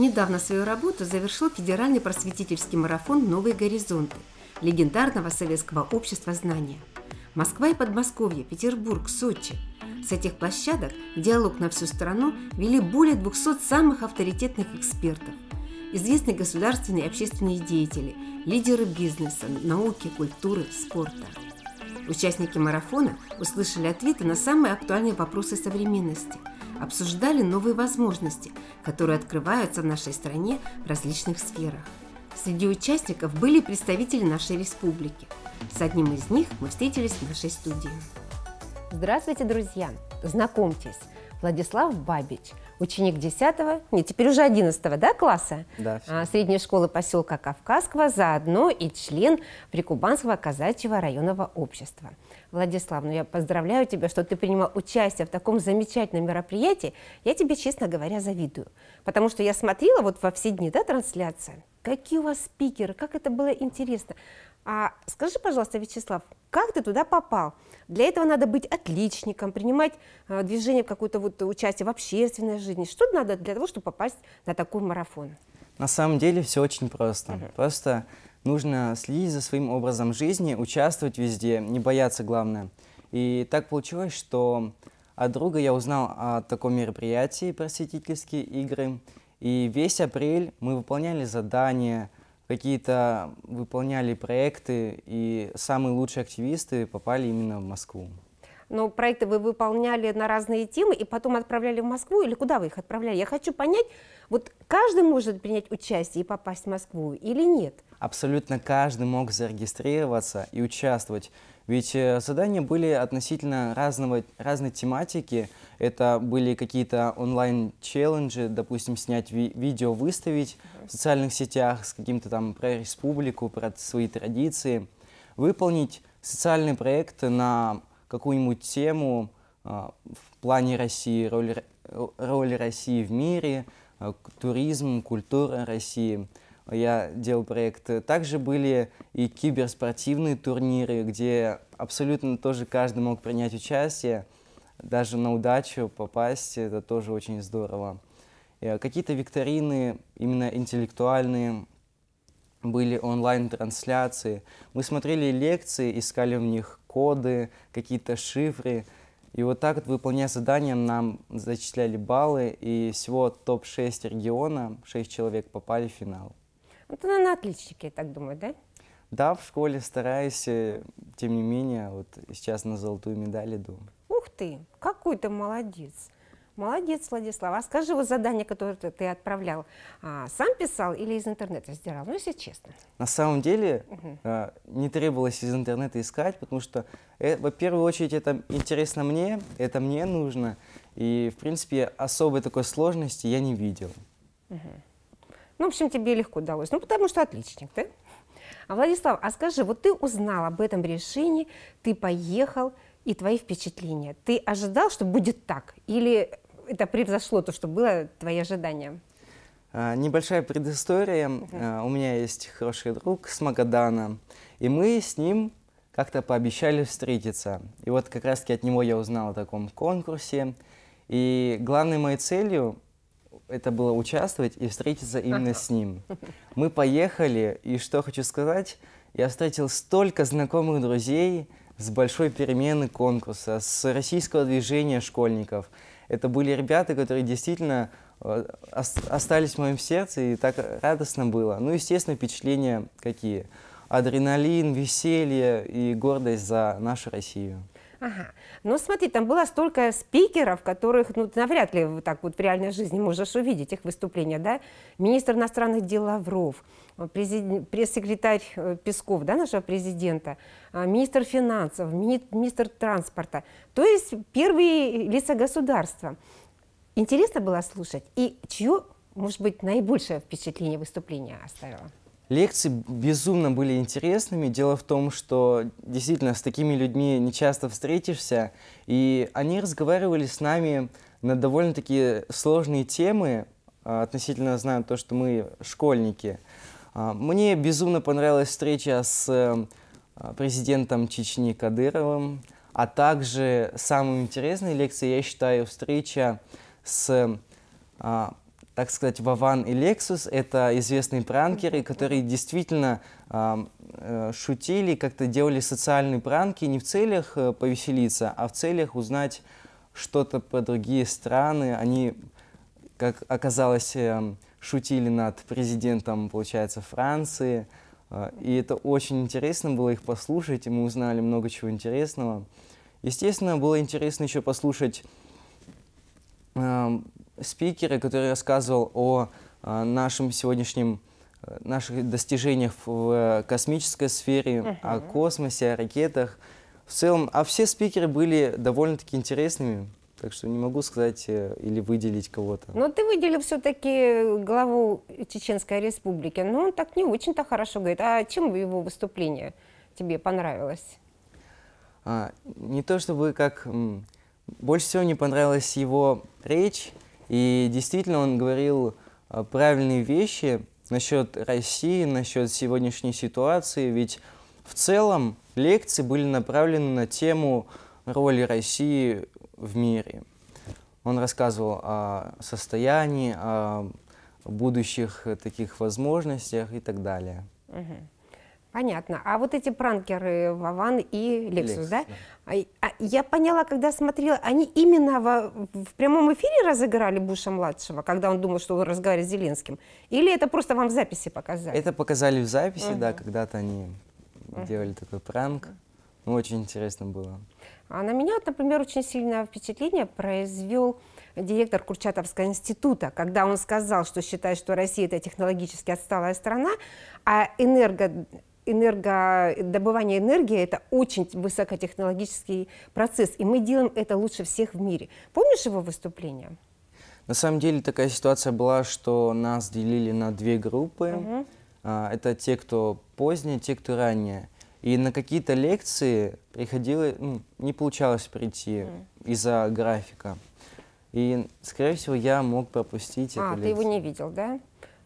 Недавно свою работу завершил федеральный просветительский марафон «Новые горизонты» легендарного советского общества знания. Москва и Подмосковье, Петербург, Сочи. С этих площадок диалог на всю страну вели более 200 самых авторитетных экспертов, известные государственные и общественные деятели, лидеры бизнеса, науки, культуры, спорта. Участники марафона услышали ответы на самые актуальные вопросы современности – обсуждали новые возможности, которые открываются в нашей стране в различных сферах. Среди участников были представители нашей республики. С одним из них мы встретились в нашей студии. Здравствуйте, друзья! Знакомьтесь, Владислав Бабич – ученик 10 нет, теперь уже 11 да, класса да, а, средней школы поселка Кавказского, заодно и член Прикубанского казачьего районного общества. Владислав, ну я поздравляю тебя, что ты принимал участие в таком замечательном мероприятии. Я тебе, честно говоря, завидую. Потому что я смотрела вот во все дни, да, трансляция. Какие у вас спикеры, как это было интересно. А скажи, пожалуйста, Вячеслав, как ты туда попал? Для этого надо быть отличником, принимать э, движение в какое-то вот участие в общественной жизни. Что надо для того, чтобы попасть на такой марафон? На самом деле все очень просто. Угу. Просто нужно следить за своим образом жизни, участвовать везде, не бояться главное. И так получилось, что от друга я узнал о таком мероприятии «Просветительские игры». И весь апрель мы выполняли задания, какие-то выполняли проекты, и самые лучшие активисты попали именно в Москву. Но проекты вы выполняли на разные темы и потом отправляли в Москву или куда вы их отправляли? Я хочу понять, вот каждый может принять участие и попасть в Москву или нет? Абсолютно каждый мог зарегистрироваться и участвовать ведь э, задания были относительно разного, разной тематики. Это были какие-то онлайн-челленджи, допустим, снять ви видео, выставить в социальных сетях с каким-то там про республику, про свои традиции, выполнить социальный проект на какую-нибудь тему а, в плане России, роли э, роли России в мире, а, туризм, культура России – я делал проект. Также были и киберспортивные турниры, где абсолютно тоже каждый мог принять участие, даже на удачу попасть, это тоже очень здорово. Э, какие-то викторины, именно интеллектуальные, были онлайн-трансляции. Мы смотрели лекции, искали в них коды, какие-то шифры. И вот так выполняя задания, нам зачисляли баллы, и всего топ-6 региона, 6 человек попали в финал. Вот она на отличнике, я так думаю, да? Да, в школе стараюсь, э, тем не менее, вот сейчас на золотую медаль иду. Ух ты, какой ты молодец. Молодец, Владислав. А скажи, вот задание, которое ты отправлял, а, сам писал или из интернета сдирал? Ну, если честно. На самом деле, угу. а, не требовалось из интернета искать, потому что, э, во первую очередь, это интересно мне, это мне нужно. И, в принципе, особой такой сложности я не видел. Угу. Ну, в общем, тебе легко удалось. Ну, потому что отличник, да? А Владислав, а скажи, вот ты узнал об этом решении, ты поехал, и твои впечатления. Ты ожидал, что будет так? Или это превзошло то, что было твои ожидания? А, небольшая предыстория. Угу. А, у меня есть хороший друг с Магадана, и мы с ним как-то пообещали встретиться. И вот как раз-таки от него я узнал о таком конкурсе. И главной моей целью это было участвовать и встретиться именно с ним. Мы поехали, и что хочу сказать, я встретил столько знакомых друзей с большой перемены конкурса, с российского движения школьников. Это были ребята, которые действительно э, остались в моем сердце, и так радостно было. Ну, естественно, впечатления какие? Адреналин, веселье и гордость за нашу Россию. Ага. Ну, смотри, там было столько спикеров, которых, ну, навряд ли так вот в реальной жизни можешь увидеть их выступления, да? Министр иностранных дел Лавров, э, пресс-секретарь э, Песков, да, нашего президента, э, министр финансов, министр транспорта. То есть первые лица государства. Интересно было слушать. И чье, может быть, наибольшее впечатление выступления оставило? Лекции безумно были интересными. Дело в том, что действительно с такими людьми не часто встретишься. И они разговаривали с нами на довольно-таки сложные темы, а, относительно знаю то, что мы школьники. А, мне безумно понравилась встреча с а, президентом Чечни Кадыровым, а также самой интересной лекцией, я считаю, встреча с так сказать, Вован и Лексус — это известные пранкеры, которые действительно э, шутили, как-то делали социальные пранки не в целях э, повеселиться, а в целях узнать что-то про другие страны. Они, как оказалось, эм, шутили над президентом, получается, Франции. Э, и это очень интересно было их послушать, и мы узнали много чего интересного. Естественно, было интересно еще послушать спикера, который рассказывал о э, нашем сегодняшнем э, наших достижениях в э, космической сфере, uh -huh. о космосе, о ракетах. В целом, а все спикеры были довольно-таки интересными. Так что не могу сказать или выделить кого-то. Но ну, ты выделил все-таки главу Чеченской Республики, но ну, он так не очень-то хорошо говорит. А чем его выступление тебе понравилось? А, не то чтобы как... Больше всего мне понравилась его речь, и действительно он говорил э, правильные вещи насчет России, насчет сегодняшней ситуации, ведь в целом лекции были направлены на тему роли России в мире. Он рассказывал о состоянии, о будущих таких возможностях и так далее. Угу. Понятно. А вот эти пранкеры Вован и Лексус, да? да. А я поняла, когда смотрела, они именно во, в прямом эфире разыграли Буша-младшего, когда он думал, что он разговаривает с Зеленским? Или это просто вам в записи показали? Это показали в записи, угу. да, когда-то они угу. делали такой пранк. Ну, очень интересно было. А на меня, например, очень сильное впечатление произвел директор Курчатовского института, когда он сказал, что считает, что Россия – это технологически отсталая страна, а энерго энерго, добывание энергии – это очень высокотехнологический процесс, и мы делаем это лучше всех в мире. Помнишь его выступление? На самом деле такая ситуация была, что нас делили на две группы. Угу. это те, кто позднее, те, кто ранее. И на какие-то лекции приходило, ну, не получалось прийти mm. из-за графика. И, скорее всего, я мог пропустить а, эту лекцию. А, ты его не видел, да?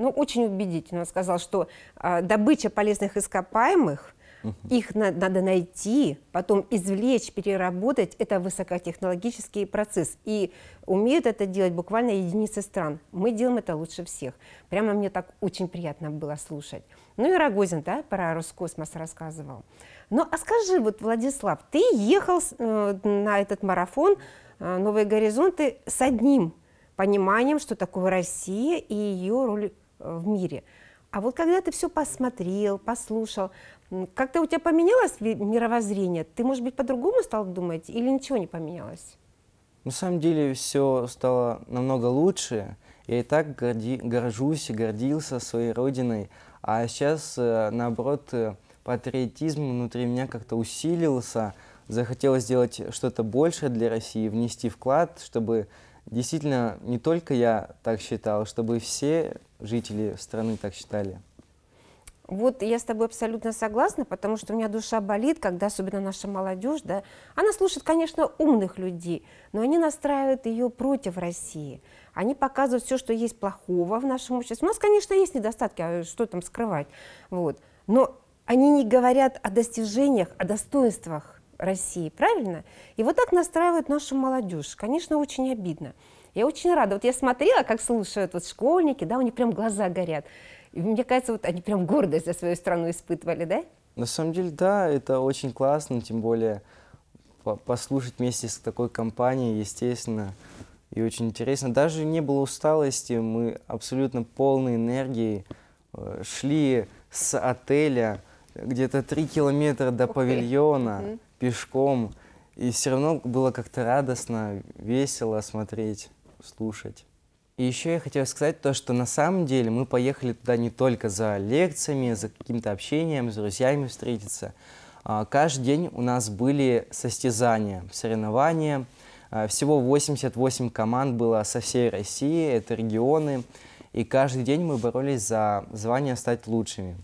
ну, очень убедительно сказал, что э, добыча полезных ископаемых, угу. их на, надо найти, потом извлечь, переработать, это высокотехнологический процесс. И умеют это делать буквально единицы стран. Мы делаем это лучше всех. Прямо мне так очень приятно было слушать. Ну и Рогозин, да, про Роскосмос рассказывал. Ну, а скажи, вот, Владислав, ты ехал э, на этот марафон э, «Новые горизонты» с одним пониманием, что такое Россия и ее роль в мире. А вот когда ты все посмотрел, послушал, как-то у тебя поменялось мировоззрение? Ты, может быть, по-другому стал думать или ничего не поменялось? На самом деле все стало намного лучше. Я и так горди, горжусь и гордился своей родиной. А сейчас, э, наоборот, э, патриотизм внутри меня как-то усилился. Захотелось сделать что-то большее для России, внести вклад, чтобы Действительно, не только я так считал, чтобы все жители страны так считали. Вот я с тобой абсолютно согласна, потому что у меня душа болит, когда особенно наша молодежь, да, она слушает, конечно, умных людей, но они настраивают ее против России. Они показывают все, что есть плохого в нашем обществе. У нас, конечно, есть недостатки, а что там скрывать, вот. Но они не говорят о достижениях, о достоинствах России, правильно? И вот так настраивают нашу молодежь. Конечно, очень обидно. Я очень рада. Вот я смотрела, как слушают вот школьники, да, у них прям глаза горят. И мне кажется, вот они прям гордость за свою страну испытывали, да? На самом деле, да, это очень классно, тем более послушать вместе с такой компанией, естественно, и очень интересно. Даже не было усталости, мы абсолютно полной энергии э, шли с отеля где-то три километра до павильона. Mm пешком. И все равно было как-то радостно, весело смотреть, слушать. И еще я хотел сказать то, что на самом деле мы поехали туда не только за лекциями, за каким-то общением, с друзьями встретиться. А, каждый день у нас были состязания, соревнования. А, всего 88 команд было со всей России, это регионы. И каждый день мы боролись за звание стать лучшими.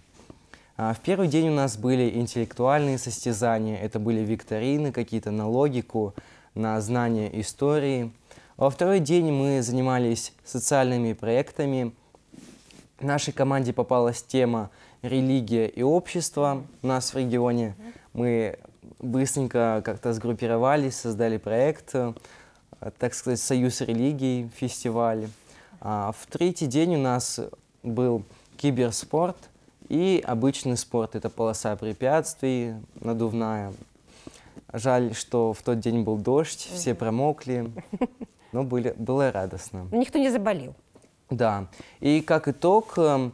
А, в первый день у нас были интеллектуальные состязания, это были викторины какие-то на логику, на знание истории. Во второй день мы занимались социальными проектами. В нашей команде попалась тема «Религия и общество» у нас в регионе. Мы быстренько как-то сгруппировались, создали проект, э, так сказать, «Союз религий», фестиваль. А в третий день у нас был киберспорт – и обычный спорт – это полоса препятствий, надувная. Жаль, что в тот день был дождь, все промокли, но были, было радостно. Никто не заболел. Да. И как итог, эм,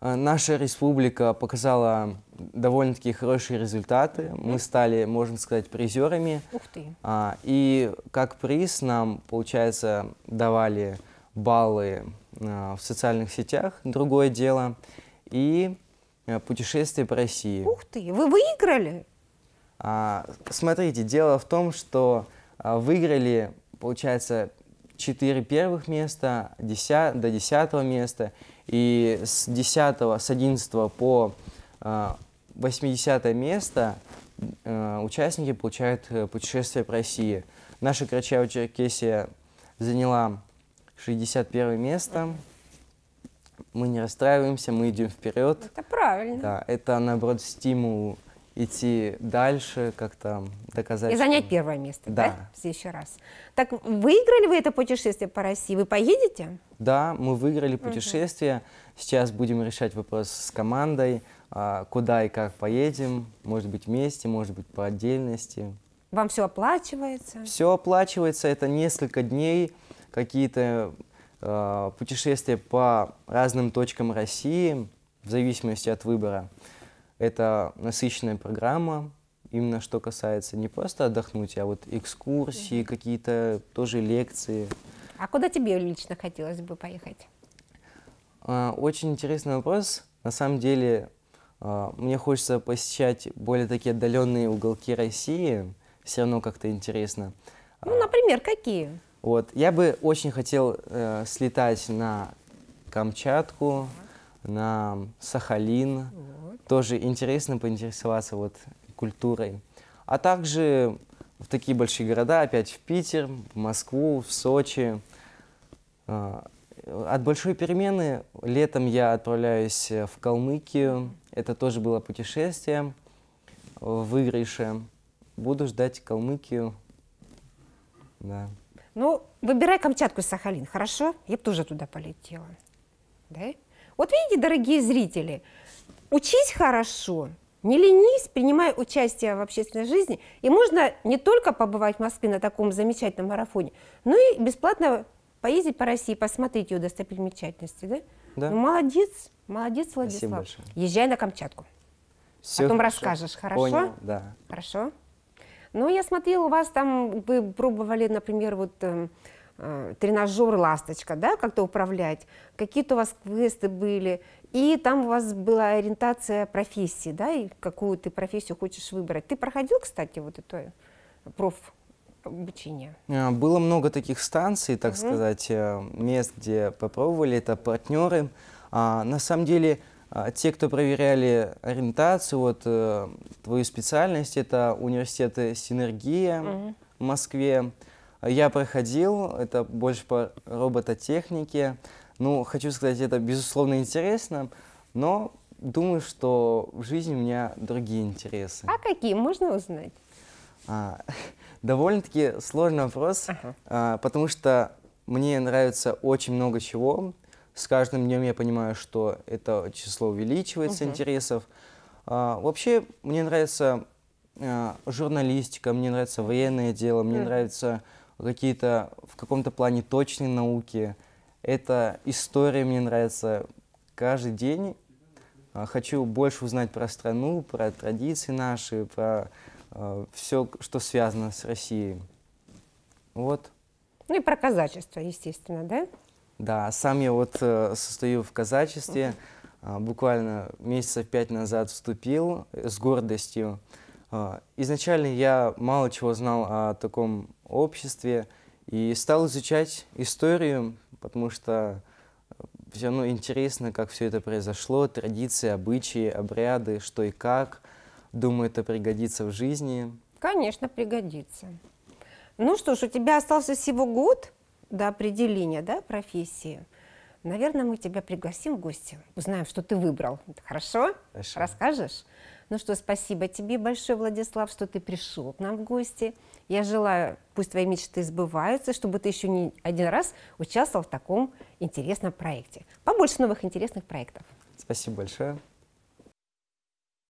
э, наша республика показала довольно-таки хорошие результаты. Мы стали, можно сказать, призерами. Ух ты. А, и как приз нам, получается, давали баллы э, в социальных сетях, другое дело, и Э, путешествие по России. Ух ты, вы выиграли? А, смотрите, дело в том, что а, выиграли, получается, четыре первых места 10, до десятого места. И с десятого с одиннадцатого по а, место э, участники получают э, путешествие по России. Наша Карачаево-Черкесия заняла 61 место мы не расстраиваемся, мы идем вперед. Это правильно. Да, это наоборот стимул идти дальше, как-то доказать. И занять что... первое место, да. да, в следующий раз. Так выиграли вы это путешествие по России? Вы поедете? Да, мы выиграли путешествие. Угу. Сейчас будем решать вопрос с командой, а, куда и как поедем. Может быть, вместе, может быть, по отдельности. Вам все оплачивается? Все оплачивается. Это несколько дней, какие-то э, путешествие по разным точкам России, в зависимости от выбора. Это насыщенная программа, именно что касается не просто отдохнуть, а вот экскурсии, какие-то тоже лекции. А куда тебе лично хотелось бы поехать? Э, очень интересный вопрос. На самом деле, э, мне хочется посещать более такие отдаленные уголки России. Все равно как-то интересно. Ну, например, какие? Вот. Я бы очень хотел э, слетать на Камчатку, на Сахалин. Вот. Тоже интересно поинтересоваться вот культурой. А также в такие большие города, опять в Питер, в Москву, в Сочи. Э, от большой перемены летом я отправляюсь э, в Калмыкию. Это тоже было путешествие в выигрыше. Буду ждать Калмыкию. Да. Ну, выбирай Камчатку и Сахалин, хорошо? Я бы тоже туда полетела. Да? Вот видите, дорогие зрители, учись хорошо, не ленись, принимай участие в общественной жизни. И можно не только побывать в Москве на таком замечательном марафоне, но и бесплатно поездить по России, посмотреть ее достопримечательности. Да? Да. Ну, молодец, молодец, Владислав. Езжай на Камчатку. Все Потом хорошо. расскажешь, хорошо? Понял, да. Хорошо. Но ну, я смотрела, у вас там, вы пробовали, например, вот эм, э, тренажер «Ласточка», да, как-то управлять, какие-то у вас квесты были, и там у вас была ориентация профессии, да, и какую ты профессию хочешь выбрать. Ты проходил, кстати, вот это э, проф обучение? Э, было много таких станций, так угу. сказать, э, мест, где попробовали, это партнеры. А, на самом деле, а те, кто проверяли ориентацию, вот э, твою специальность, это университеты Синергия в Москве. Я проходил, это больше по робототехнике. Ну, хочу сказать, это безусловно интересно, но думаю, что в жизни у меня другие интересы. А какие? Можно узнать? А, довольно-таки сложный вопрос, ага. а, потому что мне нравится очень много чего. С каждым днем я понимаю, что это число увеличивается угу. интересов. А, вообще, мне нравится а, журналистика, мне нравится военное дело, мне mm. нравятся какие-то в каком-то плане точные науки. Это история мне нравится каждый день. А, хочу больше узнать про страну, про традиции наши, про а, все, что связано с Россией. Вот. Ну и про казачество, естественно, да? Да, сам я вот э, состою в казачестве. Э, буквально месяцев пять назад вступил э, с гордостью. Э, изначально я мало чего знал о таком обществе и стал изучать историю, потому что э, все равно интересно, как все это произошло, традиции, обычаи, обряды, что и как. Думаю, это пригодится в жизни. Конечно, пригодится. Ну что ж, у тебя остался всего год – до определения да, профессии, наверное, мы тебя пригласим в гости. Узнаем, что ты выбрал. Хорошо? Хорошо. Расскажешь? Ну что, спасибо тебе большое, Владислав, что ты пришел к нам в гости. Я желаю, пусть твои мечты сбываются, чтобы ты еще не один раз участвовал в таком интересном проекте. Побольше новых интересных проектов. Спасибо большое.